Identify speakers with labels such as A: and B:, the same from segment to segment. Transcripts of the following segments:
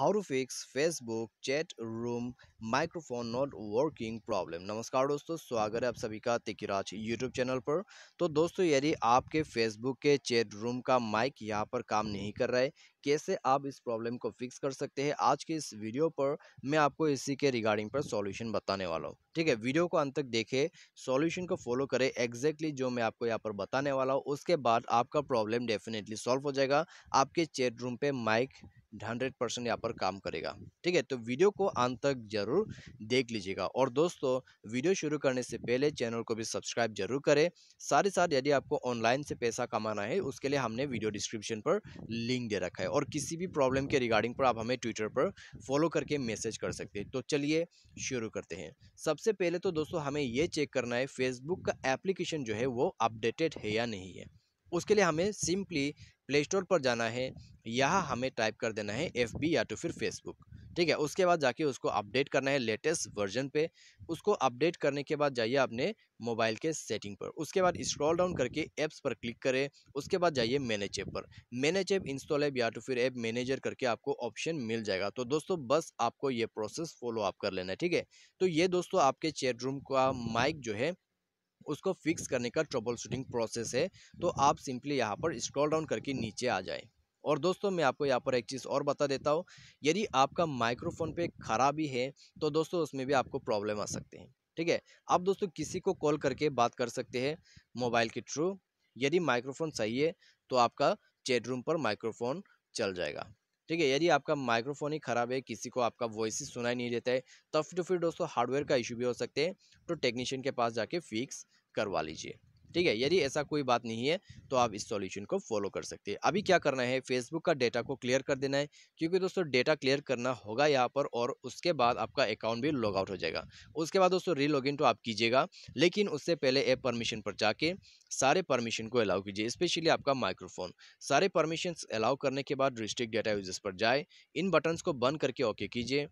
A: how to fix Facebook chat room microphone not working problem नमस्कार दोस्तों स्वागत है आप सभी का तिकिराज यूट्यूब चैनल पर तो दोस्तों यदि आपके फेसबुक के चैट रूम का माइक यहाँ पर काम नहीं कर रहा है कैसे आप इस प्रॉब्लम को फिक्स कर सकते हैं आज के इस वीडियो पर मैं आपको इसी के रिगार्डिंग पर सॉल्यूशन बताने वाला हूँ ठीक है वीडियो को अंत तक देखें सॉल्यूशन को फॉलो करें एग्जैक्टली जो मैं आपको यहाँ पर बताने वाला हूँ उसके बाद आपका प्रॉब्लम डेफिनेटली सॉल्व हो जाएगा आपके चेट रूम पर माइक हंड्रेड परसेंट यहाँ पर काम करेगा ठीक है तो वीडियो को अंत तक जरूर देख लीजिएगा और दोस्तों वीडियो शुरू करने से पहले चैनल को भी सब्सक्राइब जरूर करें साथ ही साथ यदि आपको ऑनलाइन से पैसा कमाना है उसके लिए हमने वीडियो डिस्क्रिप्शन पर लिंक दे रखा है और किसी भी प्रॉब्लम के रिगार्डिंग पर आप हमें ट्विटर पर फॉलो करके मैसेज कर सकते हैं तो चलिए शुरू करते हैं सबसे पहले तो दोस्तों हमें ये चेक करना है फेसबुक का एप्लीकेशन जो है वो अपडेटेड है या नहीं है उसके लिए हमें सिंपली प्ले स्टोर पर जाना है यहाँ हमें टाइप कर देना है एफ या तो फिर फेसबुक ठीक है उसके बाद जाके उसको अपडेट करना है लेटेस्ट वर्जन पे उसको अपडेट करने के बाद जाइए अपने मोबाइल के सेटिंग पर उसके बाद स्क्रॉल डाउन करके ऐप्स पर क्लिक करें उसके बाद जाइए मैनेज ऐप पर मैनेज ऐप इंस्टॉल ऐप या तो फिर ऐप मैनेजर करके आपको ऑप्शन मिल जाएगा तो दोस्तों बस आपको ये प्रोसेस फॉलो आप कर लेना है ठीक है तो ये दोस्तों आपके चेयर रूम का माइक जो है उसको फिक्स करने का ट्रबल शूटिंग प्रोसेस है तो आप सिंपली यहाँ पर स्क्रॉल डाउन करके नीचे आ जाए और दोस्तों मैं आपको यहाँ पर एक चीज़ और बता देता हूँ यदि आपका माइक्रोफोन पे खराबी है तो दोस्तों उसमें भी आपको प्रॉब्लम आ सकते हैं ठीक है आप दोस्तों किसी को कॉल करके बात कर सकते हैं मोबाइल के थ्रू यदि माइक्रोफोन सही है तो आपका चैट रूम पर माइक्रोफोन चल जाएगा ठीक है यदि आपका माइक्रोफोन ही ख़राब है किसी को आपका वॉइस ही सुनाई नहीं देता है तो फिर तो फिर दोस्तों हार्डवेयर का इशू भी हो सकते हैं तो टेक्नीशियन के पास जाके फिक्स करवा लीजिए ठीक है यदि ऐसा कोई बात नहीं है तो आप इस सॉल्यूशन को फॉलो कर सकते हैं अभी क्या करना है फेसबुक का डेटा को क्लियर कर देना है क्योंकि दोस्तों डेटा क्लियर करना होगा यहाँ पर और उसके बाद आपका अकाउंट भी लॉग आउट हो जाएगा उसके बाद दोस्तों री इन तो आप कीजिएगा लेकिन उससे पहले ऐप परमिशन पर जाके सारे परमिशन को अलाउ कीजिए स्पेशली आपका माइक्रोफोन सारे परमिशन अलाउ करने के बाद रिस्ट्रिक्ट डेटा यूजर्स पर जाए इन बटन्स को बंद करके ओके कीजिए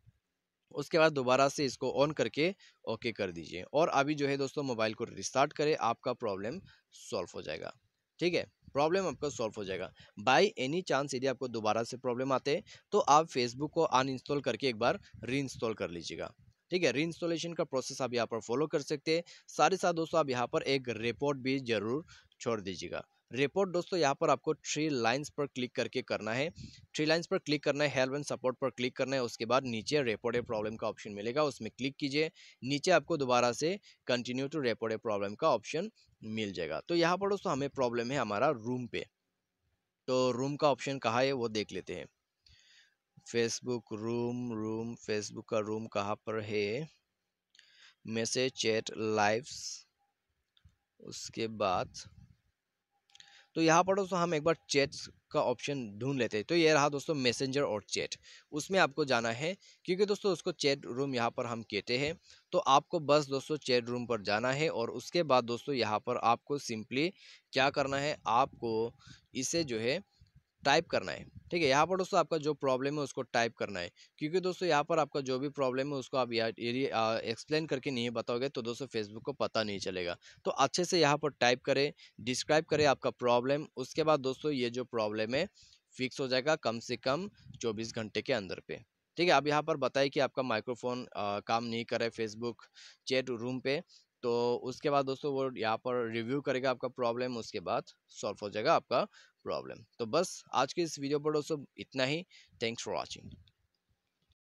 A: उसके बाद दोबारा से इसको ऑन करके ओके कर दीजिए और अभी जो है दोस्तों मोबाइल को रिस्टार्ट करें आपका प्रॉब्लम सॉल्व हो जाएगा ठीक है प्रॉब्लम आपका सॉल्व हो जाएगा बाय एनी चांस यदि आपको दोबारा से प्रॉब्लम आते हैं तो आप फेसबुक को अनइंस्टॉल करके एक बार री इंस्टॉल कर लीजिएगा ठीक है री इंस्टॉलेशन का प्रोसेस आप यहाँ पर फॉलो कर सकते हैं साथ ही साथ दोस्तों आप यहाँ पर एक रिपोर्ट भी जरूर छोड़ दीजिएगा रिपोर्ट दोस्तों यहाँ पर आपको थ्री लाइंस पर क्लिक करके करना है थ्री लाइंस पर क्लिक करना है हेल्प एंड सपोर्ट पर क्लिक करना है उसके बाद नीचे ए प्रॉब्लम का ऑप्शन मिलेगा उसमें क्लिक कीजिए नीचे आपको दोबारा से कंटिन्यू टू ए प्रॉब्लम का ऑप्शन मिल जाएगा तो यहाँ पर दोस्तों हमें प्रॉब्लम है हमारा रूम पे तो रूम का ऑप्शन कहाँ है वो देख लेते हैं फेसबुक रूम रूम फेसबुक का रूम कहाँ पर है मैसेज चैट लाइव्स उसके बाद तो यहाँ पर दोस्तों हम एक बार चैट का ऑप्शन ढूंढ लेते हैं तो ये रहा दोस्तों मैसेंजर और चैट उसमें आपको जाना है क्योंकि दोस्तों उसको चैट रूम यहाँ पर हम कहते हैं तो आपको बस दोस्तों चैट रूम पर जाना है और उसके बाद दोस्तों यहाँ पर आपको सिंपली क्या करना है आपको इसे जो है टाइप करना है ठीक है यहाँ पर दोस्तों आपका जो प्रॉब्लम है उसको टाइप करना है क्योंकि दोस्तों यहाँ पर आपका जो भी प्रॉब्लम है उसको आप यदि एक्सप्लेन करके नहीं बताओगे तो दोस्तों फेसबुक को पता नहीं चलेगा तो अच्छे से यहाँ पर टाइप करें डिस्क्राइब करें आपका प्रॉब्लम उसके बाद दोस्तों ये जो प्रॉब्लम है फिक्स हो जाएगा कम से कम चौबीस घंटे के अंदर पे ठीक है अब यहाँ पर बताइए कि आपका माइक्रोफोन काम नहीं करे फेसबुक चैट रूम पे तो उसके बाद दोस्तों वो यहाँ पर रिव्यू करेगा आपका प्रॉब्लम उसके बाद सॉल्व हो जाएगा आपका प्रॉब्लम तो बस आज के इस वीडियो पर दोस्तों इतना ही थैंक्स फॉर वॉचिंग